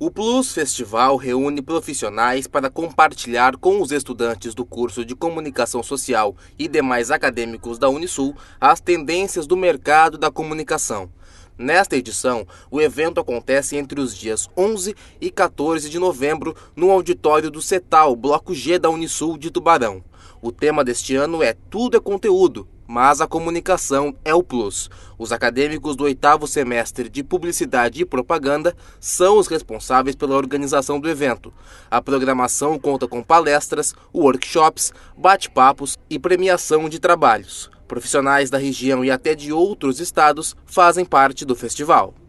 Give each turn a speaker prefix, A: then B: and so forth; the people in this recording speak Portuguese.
A: O Plus Festival reúne profissionais para compartilhar com os estudantes do curso de Comunicação Social e demais acadêmicos da Unisul as tendências do mercado da comunicação. Nesta edição, o evento acontece entre os dias 11 e 14 de novembro no auditório do CETAL, Bloco G da Unisul de Tubarão. O tema deste ano é Tudo é Conteúdo mas a comunicação é o plus. Os acadêmicos do oitavo semestre de Publicidade e Propaganda são os responsáveis pela organização do evento. A programação conta com palestras, workshops, bate-papos e premiação de trabalhos. Profissionais da região e até de outros estados fazem parte do festival.